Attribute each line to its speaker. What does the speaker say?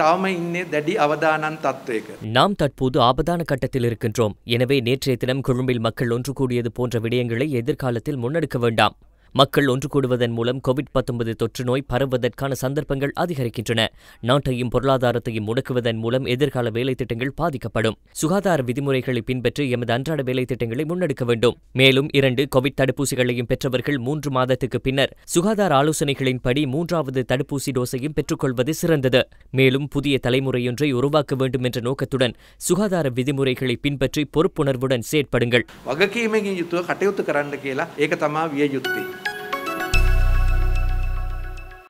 Speaker 1: தாம இன்னே தடி அவதானம் தத்துவேக
Speaker 2: நாம் தற்போது ஆபதான கட்டத்தில் இருக்கின்றோம் எனவே நேற்றைய தினம் கொழும்பில் மக்கள் ஒன்று கூடியது போன்ற விடயங்களை எதிர்காலத்தில் முன்னெடுக்க வேண்டாம் மக்கள் ஒன்று கூடுவதன் மூலம் கோவிட் பத்தொன்பது தொற்று நோய் பரவுவதற்கான சந்தர்ப்பங்கள் அதிகரிக்கின்றன நாட்டையும் பொருளாதாரத்தையும் முடக்குவதன் மூலம் எதிர்கால வேலை திட்டங்கள் பாதிக்கப்படும் சுகாதார விதிமுறைகளை பின்பற்றி எமது அன்றாட வேலை திட்டங்களை முன்னெடுக்க வேண்டும் மேலும் இரண்டு கோவிட் தடுப்பூசிகளையும் பெற்றவர்கள் மூன்று மாதத்துக்கு பின்னர் சுகாதார ஆலோசனைகளின்படி மூன்றாவது தடுப்பூசி டோஸையும் பெற்றுக்கொள்வது சிறந்தது மேலும் புதிய தலைமுறையொன்றை உருவாக்க வேண்டும் என்ற நோக்கத்துடன் சுகாதார விதிமுறைகளை பின்பற்றி பொறுப்புணர்வுடன்
Speaker 3: செயற்படுங்கள்